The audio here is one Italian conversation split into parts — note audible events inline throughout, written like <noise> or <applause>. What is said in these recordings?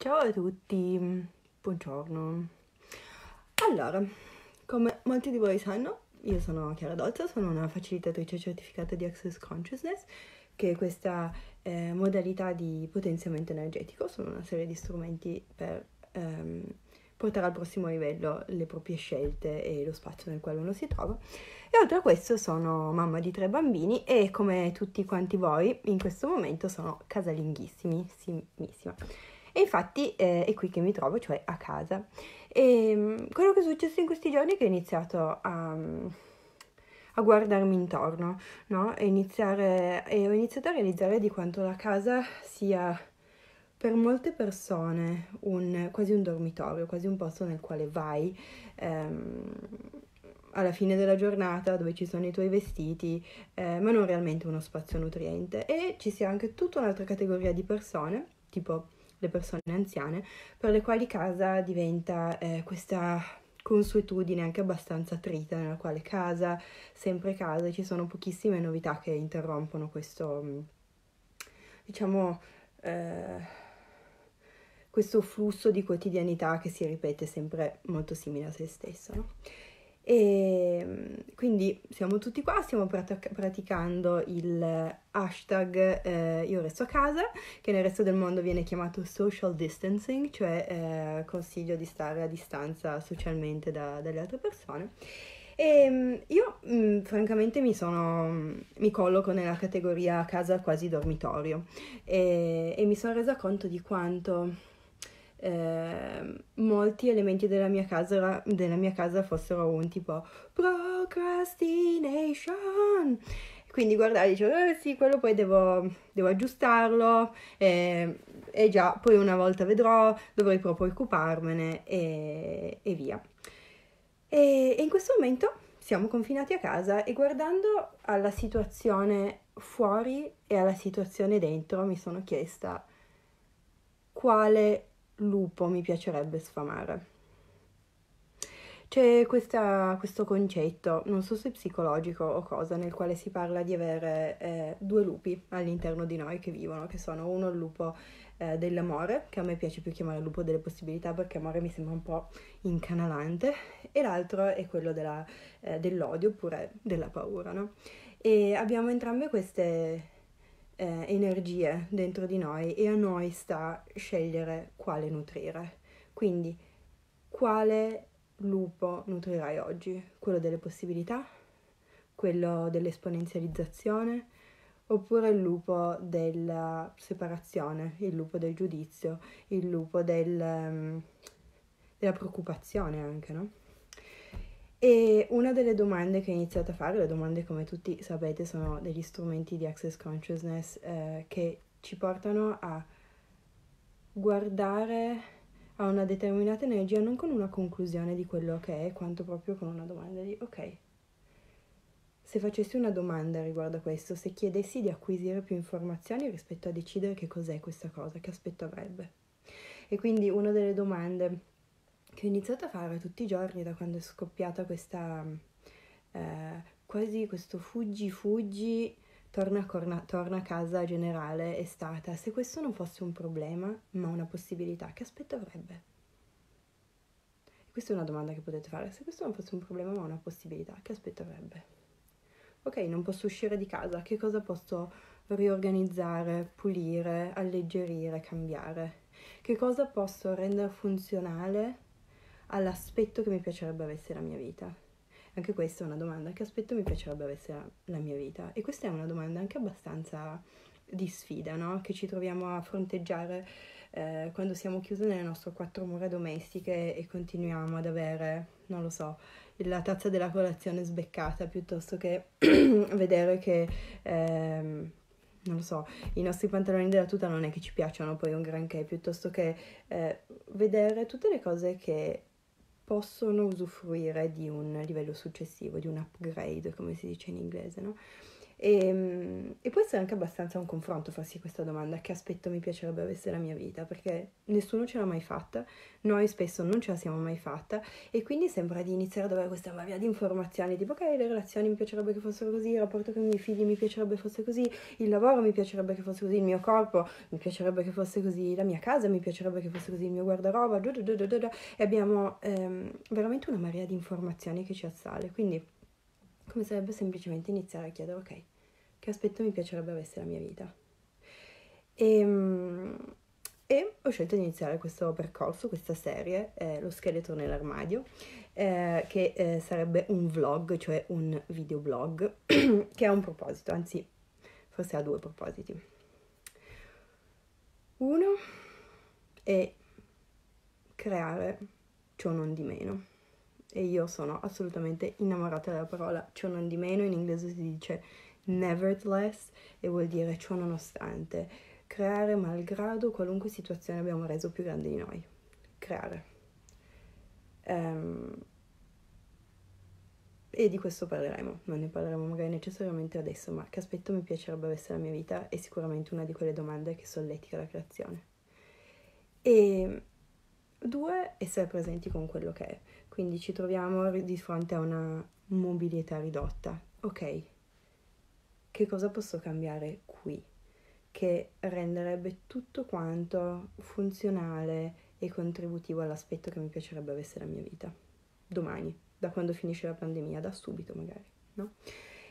Ciao a tutti, buongiorno. Allora, come molti di voi sanno, io sono Chiara Dozza, sono una facilitatrice certificata di Access Consciousness, che è questa eh, modalità di potenziamento energetico, sono una serie di strumenti per ehm, portare al prossimo livello le proprie scelte e lo spazio nel quale uno si trova. E oltre a questo sono mamma di tre bambini e come tutti quanti voi in questo momento sono casalinghissimi, simissima. E infatti eh, è qui che mi trovo, cioè a casa. E ehm, quello che è successo in questi giorni è che ho iniziato a, a guardarmi intorno, no? E, iniziare, e ho iniziato a realizzare di quanto la casa sia per molte persone un, quasi un dormitorio, quasi un posto nel quale vai ehm, alla fine della giornata dove ci sono i tuoi vestiti, eh, ma non realmente uno spazio nutriente. E ci sia anche tutta un'altra categoria di persone, tipo le persone anziane, per le quali casa diventa eh, questa consuetudine anche abbastanza trita, nella quale casa, sempre casa, ci sono pochissime novità che interrompono questo, mm, diciamo, eh, questo flusso di quotidianità che si ripete sempre molto simile a se stesso. No? E quindi siamo tutti qua, stiamo prat- praticando il hashtag eh, io resto a casa, che nel resto del mondo viene chiamato social distancing, cioè eh, consiglio di stare a distanza socialmente da, dalle altre persone. E ehm, io mh, mm, francamente mi, sono, mm, mi colloco nella categoria casa quasi dormitorio e, e mi sono resa conto di quanto Ehm, molti elementi della mia, casa, della mia casa fossero un tipo procrastination. Quindi guardavo e dicevo, eh sì, quello poi devo, devo aggiustarlo eh, e già poi una volta vedrò, dovrei proprio occuparmene e, e via. E, e in questo momento siamo confinati a casa e guardando alla situazione fuori e alla situazione dentro mi sono chiesta quale lupo mi piacerebbe sfamare. C'è questa, questo concetto, non so se psicologico o cosa, nel quale si parla di avere eh, due lupi all'interno di noi che vivono, che sono uno il lupo eh, dell'amore, che a me piace più chiamare lupo delle possibilità perché amore mi sembra un po' incanalante, e l'altro è quello della, eh, dell'odio oppure della paura, no? E abbiamo entrambe queste eh, energie dentro di noi e a noi sta scegliere quale nutrire. Quindi quale lupo nutrirai oggi? Quello delle possibilità? Quello dell'esponenzializzazione? Oppure il lupo della separazione, il lupo del giudizio, il lupo del, ehm, della preoccupazione anche, no? E una delle domande che ho iniziato a fare, le domande come tutti sapete sono degli strumenti di access consciousness eh, che ci portano a guardare a una determinata energia non con una conclusione di quello che è, quanto proprio con una domanda di ok. Se facessi una domanda riguardo a questo, se chiedessi di acquisire più informazioni rispetto a decidere che cos'è questa cosa, che aspetto avrebbe. E quindi una delle domande che ho iniziato a fare tutti i giorni da quando è scoppiata questa eh, quasi questo fuggi fuggi torna, corna, torna a casa generale è stata se questo non fosse un problema ma una possibilità che aspetto avrebbe questa è una domanda che potete fare se questo non fosse un problema ma una possibilità che aspetto avrebbe ok non posso uscire di casa che cosa posso riorganizzare pulire alleggerire cambiare che cosa posso rendere funzionale all'aspetto che mi piacerebbe avesse la mia vita? Anche questa è una domanda, che aspetto mi piacerebbe avesse la, mia vita? E questa è una domanda anche abbastanza di sfida, no? Che ci troviamo a fronteggiare eh, quando siamo chiuse nelle nostre quattro mura domestiche e continuiamo ad avere, non lo so, la tazza della colazione sbeccata piuttosto che <clears throat> vedere che... Ehm, non lo so, i nostri pantaloni della tuta non è che ci piacciono poi un granché, piuttosto che eh, vedere tutte le cose che possono usufruire di un livello successivo, di un upgrade, come si dice in inglese, no? E, ehm, e, può essere anche abbastanza un confronto farsi questa domanda, che aspetto mi piacerebbe avesse la mia vita, perché nessuno ce l'ha mai fatta, noi spesso non ce la siamo mai fatta e quindi sembra di iniziare ad avere questa varia di informazioni, tipo ok le relazioni mi piacerebbe che fossero così, il rapporto con i miei figli mi piacerebbe fosse così, il lavoro mi piacerebbe che fosse così, il mio corpo mi piacerebbe che fosse così, la mia casa mi piacerebbe che fosse così, il mio guardaroba, da da da da da, e abbiamo ehm, veramente una marea di informazioni che ci assale, quindi come sarebbe semplicemente iniziare a chiedere, ok, che aspetto mi piacerebbe avesse la mia vita? E, ehm, e ho scelto di iniziare questo percorso, questa serie, eh, Lo scheletro nell'armadio, eh, che eh, sarebbe un vlog, cioè un videoblog, <clears throat> che ha un proposito, anzi forse ha due propositi. Uno è creare ciò non di meno e io sono assolutamente innamorata della parola ciò non di meno, in inglese si dice nevertheless e vuol dire ciò nonostante, creare malgrado qualunque situazione abbiamo reso più grande di noi, creare. Um, e di questo parleremo, non ne parleremo magari necessariamente adesso, ma che aspetto mi piacerebbe avesse la mia vita è sicuramente una di quelle domande che solletica la creazione. E due, essere presenti con quello che è. Quindi ci troviamo di fronte a una mobilità ridotta. Ok, che cosa posso cambiare qui? Che renderebbe tutto quanto funzionale e contributivo all'aspetto che mi piacerebbe avesse la mia vita. Domani, da quando finisce la pandemia, da subito magari, no?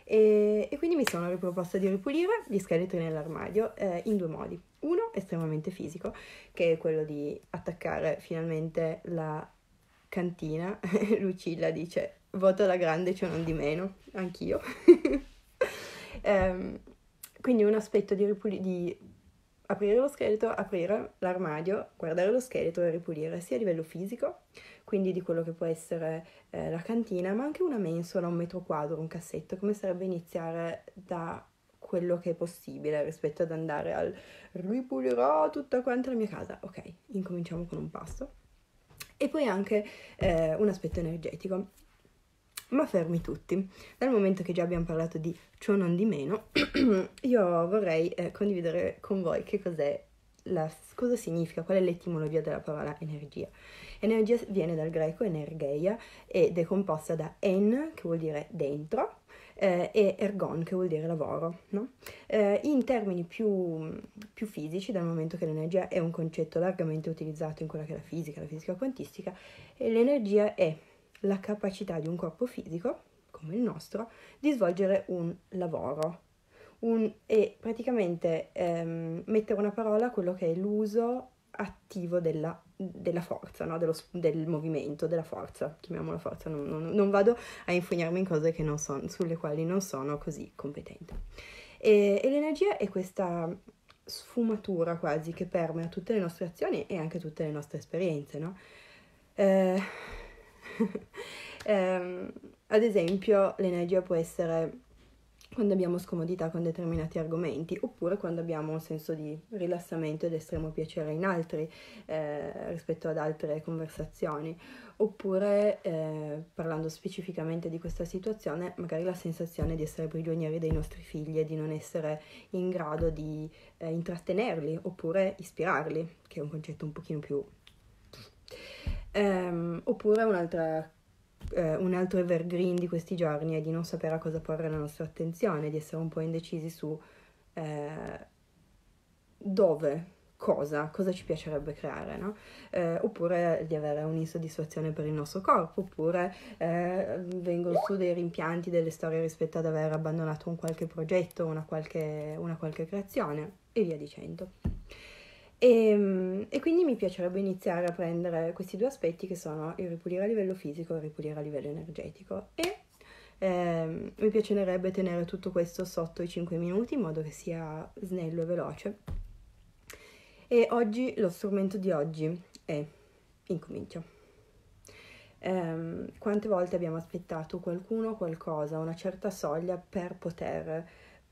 E, e quindi mi sono riproposta di ripulire gli scheletri nell'armadio eh, in due modi. Uno estremamente fisico, che è quello di attaccare finalmente la cantina, <laughs> Lucilla dice voto la grande c'è cioè non di meno, anch'io. um, <laughs> quindi un aspetto di, ripuli- di aprire lo scheletro, aprire l'armadio, guardare lo scheletro e ripulire sia a livello fisico, quindi di quello che può essere eh, la cantina, ma anche una mensola, un metro quadro, un cassetto, come sarebbe iniziare da quello che è possibile rispetto ad andare al ripulirò tutta quanta la mia casa. Ok, incominciamo con un passo e poi anche eh, un aspetto energetico. Ma fermi tutti, dal momento che già abbiamo parlato di ciò non di meno, <clears throat> io vorrei eh, condividere con voi che cos'è la, cosa significa, qual è l'etimologia della parola energia. Energia viene dal greco energeia ed è composta da en, che vuol dire dentro, eh, e ergon che vuol dire lavoro. No? Eh, in termini più, più, fisici, dal momento che l'energia è un concetto largamente utilizzato in quella che è la fisica, la fisica quantistica, l'energia è la capacità di un corpo fisico, come il nostro, di svolgere un lavoro. Un, e praticamente ehm, mettere una parola a quello che è l'uso attivo della, della forza, no? Dello, del movimento, della forza, chiamiamola forza, non, non, non vado a infognarmi in cose son, sulle quali non sono così competente. E, e l'energia è questa sfumatura quasi che permea tutte le nostre azioni e anche tutte le nostre esperienze, no? Eh, <laughs> ehm, ad esempio l'energia può essere quando abbiamo scomodità con determinati argomenti oppure quando abbiamo un senso di rilassamento ed estremo piacere in altri eh, rispetto ad altre conversazioni oppure eh, parlando specificamente di questa situazione magari la sensazione di essere prigionieri dei nostri figli e di non essere in grado di eh, intrattenerli oppure ispirarli che è un concetto un pochino più um, oppure un'altra eh, un altro evergreen di questi giorni è di non sapere a cosa porre la nostra attenzione, di essere un po' indecisi su eh, dove cosa, cosa ci piacerebbe creare, no? eh, oppure di avere un'insoddisfazione per il nostro corpo, oppure eh, vengono su dei rimpianti, delle storie rispetto ad aver abbandonato un qualche progetto, una qualche, una qualche creazione e via dicendo. E, ehm, e, quindi mi piacerebbe iniziare a prendere questi due aspetti che sono il ripulire a livello fisico e il ripulire a livello energetico e eh, mi piacerebbe tenere tutto questo sotto i 5 minuti in modo che sia snello e veloce. E oggi lo strumento di oggi è incomincio. Eh, quante volte abbiamo aspettato qualcuno qualcosa, una certa soglia per poter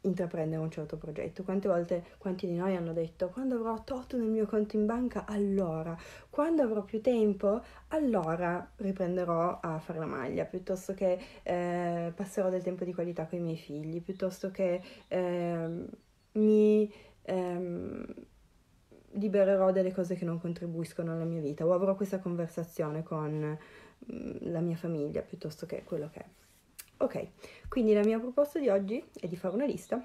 intraprendere un certo progetto. Quante volte, quanti di noi hanno detto quando avrò tolto nel mio conto in banca, allora, quando avrò più tempo, allora riprenderò a fare la maglia, piuttosto che eh, passerò del tempo di qualità con i miei figli, piuttosto che eh, mi ehm, libererò delle cose che non contribuiscono alla mia vita o avrò questa conversazione con mm, la mia famiglia, piuttosto che quello che è. Ok, quindi la mia proposta di oggi è di fare una lista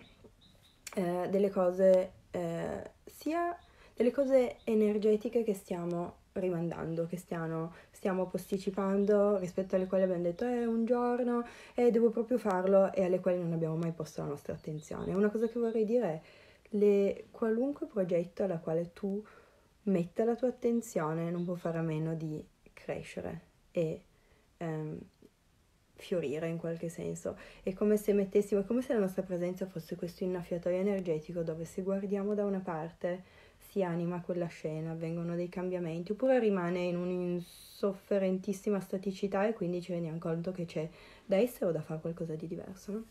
eh, delle cose, eh, sia delle cose energetiche che stiamo rimandando, che stiamo, stiamo posticipando, rispetto alle quali abbiamo detto è eh, un giorno e eh, devo proprio farlo e alle quali non abbiamo mai posto la nostra attenzione. Una cosa che vorrei dire è le, qualunque progetto alla quale tu metta la tua attenzione non può fare a meno di crescere e ehm, fiorire in qualche senso. È come se mettessimo, è come se la nostra presenza fosse questo innaffiatoio energetico dove se guardiamo da una parte si anima quella scena, avvengono dei cambiamenti, oppure rimane in un'insofferentissima staticità e quindi ci rendiamo conto che c'è da essere o da fare qualcosa di diverso. No?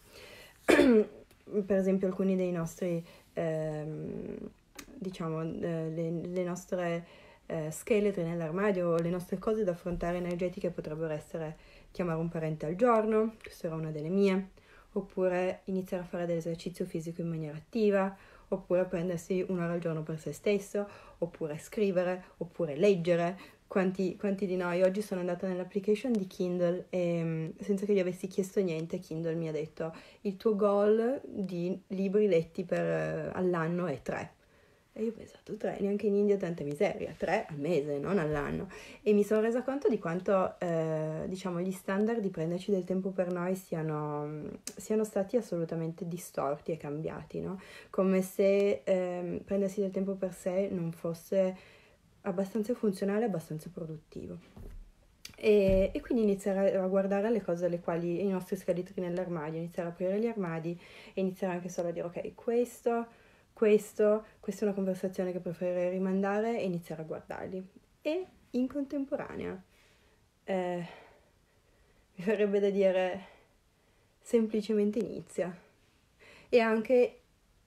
<clears throat> per esempio alcuni dei nostri, ehm, diciamo, eh, le, le nostre eh, scheletri nell'armadio, le nostre cose da affrontare energetiche potrebbero essere chiamare un parente al giorno, questa era una delle mie, oppure iniziare a fare dell'esercizio fisico in maniera attiva, oppure prendersi un'ora al giorno per se stesso, oppure scrivere, oppure leggere. Quanti, quanti di noi? Oggi sono andata nell'application di Kindle e mm, senza che gli avessi chiesto niente, Kindle mi ha detto il tuo goal di libri letti per, eh, all'anno è 3. E io ho pensato, tre, neanche in India tanta miseria, tre al mese, non all'anno. E mi sono resa conto di quanto, eh, diciamo, gli standard di prenderci del tempo per noi siano, mm, siano stati assolutamente distorti e cambiati, no? Come se eh, prendersi del tempo per sé non fosse abbastanza funzionale, abbastanza produttivo. E, e, quindi iniziare a guardare le cose alle quali i nostri scheletri nell'armadio, iniziare a aprire gli armadi e iniziare anche solo a dire ok, questo questo, questa è una conversazione che preferirei rimandare e iniziare a guardarli. E in contemporanea, eh, mi verrebbe da dire semplicemente inizia. E anche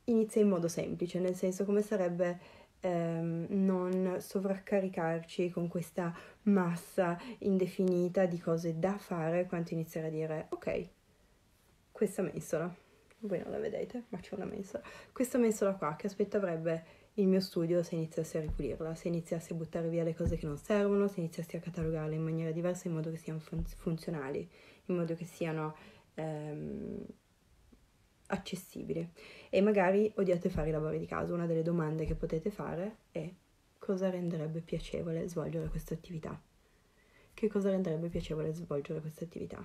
inizia in modo semplice, nel senso come sarebbe ehm, non sovraccaricarci con questa massa indefinita di cose da fare quanto iniziare a dire ok, questa mensola voi non la vedete, ma c'è una mensola. Questa mensola qua, che aspetto il mio studio se iniziassi a ripulirla, se iniziassi a buttare via le cose che non servono, se iniziassi a catalogarle in maniera diversa in modo che siano fun- funzionali, in modo che siano ehm, accessibili. E magari odiate fare i lavori di casa, una delle domande che potete fare è cosa renderebbe piacevole svolgere questa attività? Che cosa renderebbe piacevole svolgere questa attività?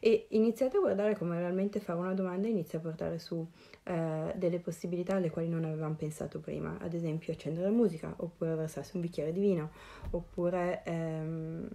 e iniziate a guardare come realmente fare una domanda inizia a portare su eh, delle possibilità alle quali non avevamo pensato prima, ad esempio accendere la musica, oppure versarsi un bicchiere di vino, oppure ehm,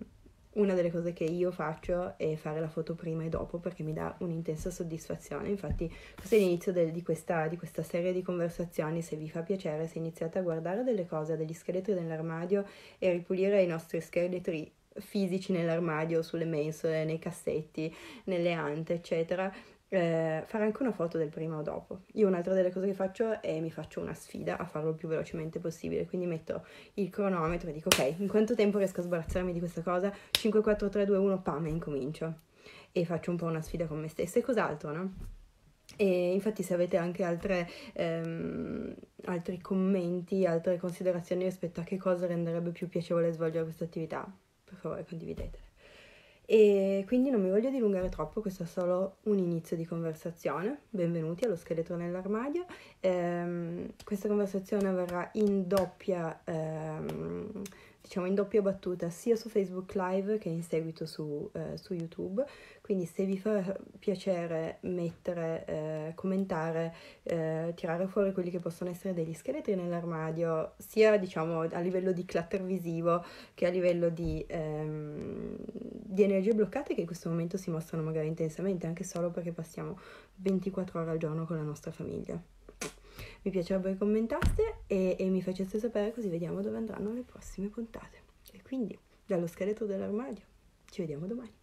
una delle cose che io faccio è fare la foto prima e dopo perché mi dà un'intensa soddisfazione. Infatti, questo è l'inizio del, di, questa, di, questa, serie di conversazioni. Se vi fa piacere, se iniziate a guardare delle cose, degli scheletri nell'armadio e ripulire i nostri scheletri fisici nell'armadio, sulle mensole, nei cassetti, nelle ante, eccetera. Eh, fare anche una foto del prima o dopo. Io un'altra delle cose che faccio è mi faccio una sfida a farlo il più velocemente possibile, quindi metto il cronometro e dico ok, in quanto tempo riesco a sbarazzarmi di questa cosa? 5, 4, 3, 2, 1, pam, e incomincio. E faccio un po' una sfida con me stessa e cos'altro, no? E infatti se avete anche altre, ehm, altri commenti, altre considerazioni rispetto a che cosa renderebbe più piacevole svolgere questa attività, per favore condividetele. E quindi non mi voglio dilungare troppo, questo è solo un inizio di conversazione. Benvenuti allo scheletro nell'armadio. Ehm, questa conversazione avverrà in doppia, ehm, diciamo in doppia battuta sia su Facebook Live che in seguito su, eh, su YouTube quindi se vi fa piacere mettere, eh, commentare, eh, tirare fuori quelli che possono essere degli scheletri nell'armadio, sia diciamo a livello di clutter visivo che a livello di, ehm, di energie bloccate che in questo momento si mostrano magari intensamente, anche solo perché passiamo 24 ore al giorno con la nostra famiglia. Mi piacerebbe che commentaste e, e mi faceste sapere così vediamo dove andranno le prossime puntate. E quindi dallo scheletro dell'armadio. Ci vediamo domani.